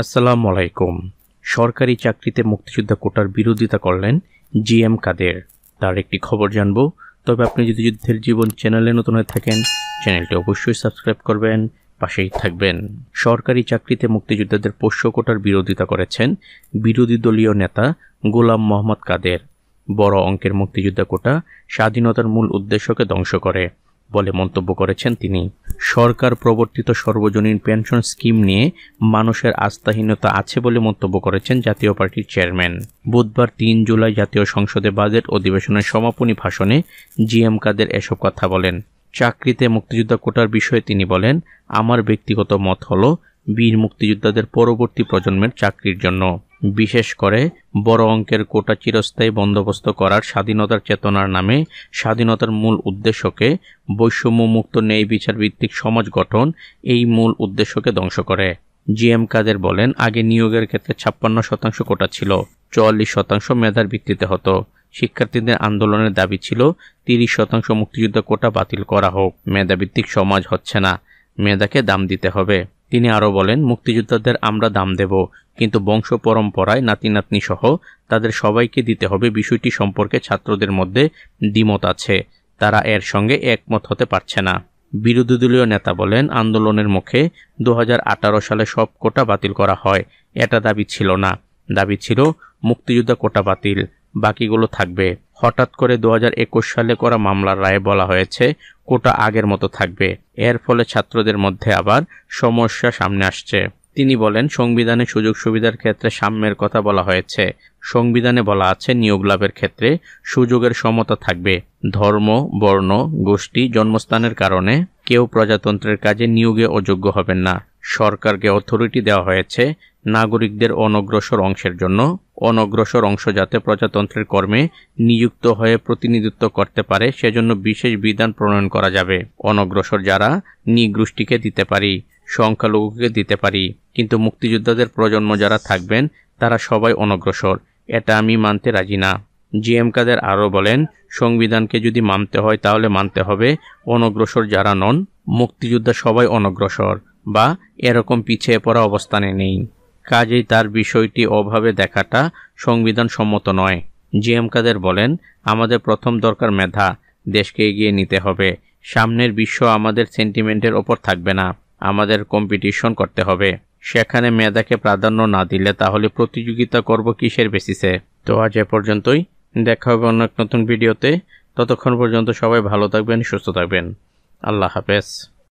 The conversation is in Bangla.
আসসালামু আলাইকুম সরকারি চাকরিতে মুক্তিযোদ্ধা কোটার বিরোধিতা করলেন জি এম কাদের তার একটি খবর জানব তবে আপনি যদি যুদ্ধের জীবন চ্যানেলে নতুন হয়ে থাকেন চ্যানেলটি অবশ্যই সাবস্ক্রাইব করবেন পাশেই থাকবেন সরকারি চাকরিতে মুক্তিযোদ্ধাদের পোষ্য কোটার বিরোধিতা করেছেন বিরোধী দলীয় নেতা গোলাম মোহাম্মদ কাদের বড় অঙ্কের মুক্তিযোদ্ধা কোটা স্বাধীনতার মূল উদ্দেশ্যকে ধ্বংস করে বলে মন্তব্য করেছেন তিনি সরকার প্রবর্তিত সর্বজনীন পেনশন স্কিম নিয়ে মানুষের আস্থাহীনতা আছে বলে মন্তব্য করেছেন জাতীয় পার্টির চেয়ারম্যান বুধবার তিন জুলাই জাতীয় সংসদে বাজেট অধিবেশনের সমাপনী ভাষণে জি এম কাদের এসব কথা বলেন চাকরিতে মুক্তিযোদ্ধা কোটার বিষয়ে তিনি বলেন আমার ব্যক্তিগত মত হল বীর মুক্তিযোদ্ধাদের পরবর্তী প্রজন্মের চাকরির জন্য বিশেষ করে বড় অঙ্কের কোটা চিরস্থায়ী বন্দোবস্ত করার স্বাধীনতার চেতনার নামে স্বাধীনতার মূল উদ্দেশ্যকে বৈষম্যমুক্ত ন্যায় বিচার ভিত্তিক সমাজ গঠন এই মূল উদ্দেশ্যকে ধ্বংস করে জি এম কাদের বলেন আগে নিয়োগের ক্ষেত্রে ছাপ্পান্ন শতাংশ কোটা ছিল চুয়াল্লিশ শতাংশ মেধার ভিত্তিতে হতো শিক্ষার্থীদের আন্দোলনের দাবি ছিল তিরিশ শতাংশ মুক্তিযুদ্ধ কোটা বাতিল করা হোক মেধাভিত্তিক সমাজ হচ্ছে না মেধাকে দাম দিতে হবে তিনি আরও বলেন মুক্তিযোদ্ধাদের আমরা দাম দেব কিন্তু বংশ পরম্পরায় নাতি নাতনি সহ তাদের সবাইকে দিতে হবে বিষয়টি সম্পর্কে ছাত্রদের মধ্যে দ্বিমত আছে তারা এর সঙ্গে একমত হতে পারছে না বিরোধী দলীয় নেতা বলেন আন্দোলনের মুখে দু সালে সব কোটা বাতিল করা হয় এটা দাবি ছিল না দাবি ছিল মুক্তিযোদ্ধা কোটা বাতিল বাকিগুলো থাকবে হঠাৎ করে দু সালে করা মামলার রায়ে বলা হয়েছে কোটা আগের মতো থাকবে এর ফলে ছাত্রদের মধ্যে আবার সমস্যা সামনে আসছে তিনি বলেন সংবিধানে সুযোগ সুবিধার ক্ষেত্রে সাম্যের কথা বলা হয়েছে সংবিধানে বলা আছে নিয়োগ লাভের ক্ষেত্রে সুযোগের সমতা থাকবে ধর্ম বর্ণ গোষ্ঠী জন্মস্থানের কারণে কেউ প্রজাতন্ত্রের কাজে নিয়োগে অযোগ্য হবেন না সরকারকে অথরিটি দেওয়া হয়েছে নাগরিকদের অনগ্রসর অংশের জন্য অনগ্রসর অংশ যাতে প্রজাতন্ত্রের কর্মে নিযুক্ত হয়ে প্রতিনিধিত্ব করতে পারে সেজন্য বিশেষ বিধান প্রণয়ন করা যাবে অনগ্রসর যারা নিগোষ্ঠীকে দিতে পারি সংখ্যালঘুকে দিতে পারি কিন্তু মুক্তিযোদ্ধাদের প্রজন্ম যারা থাকবেন তারা সবাই অনগ্রসর এটা আমি মানতে রাজি না জি এম কাদের আরও বলেন সংবিধানকে যদি মানতে হয় তাহলে মানতে হবে অনগ্রসর যারা নন মুক্তিযোদ্ধা সবাই অনগ্রসর বা এরকম পিছিয়ে পড়া অবস্থানে নেই কাজেই তার বিষয়টি অভাবে দেখাটা সংবিধান সম্মত নয় জি এম কাদের বলেন আমাদের প্রথম দরকার মেধা দেশকে এগিয়ে নিতে হবে সামনের বিশ্ব আমাদের সেন্টিমেন্টের ওপর থাকবে না আমাদের কম্পিটিশন করতে হবে সেখানে মেধাকে প্রাধান্য না দিলে তাহলে প্রতিযোগিতা করব কিসের বেসিসে তো আজ এ পর্যন্তই দেখা হবে অন্য এক নতুন ভিডিওতে ততক্ষণ পর্যন্ত সবাই ভালো থাকবেন সুস্থ থাকবেন আল্লাহ হাফেজ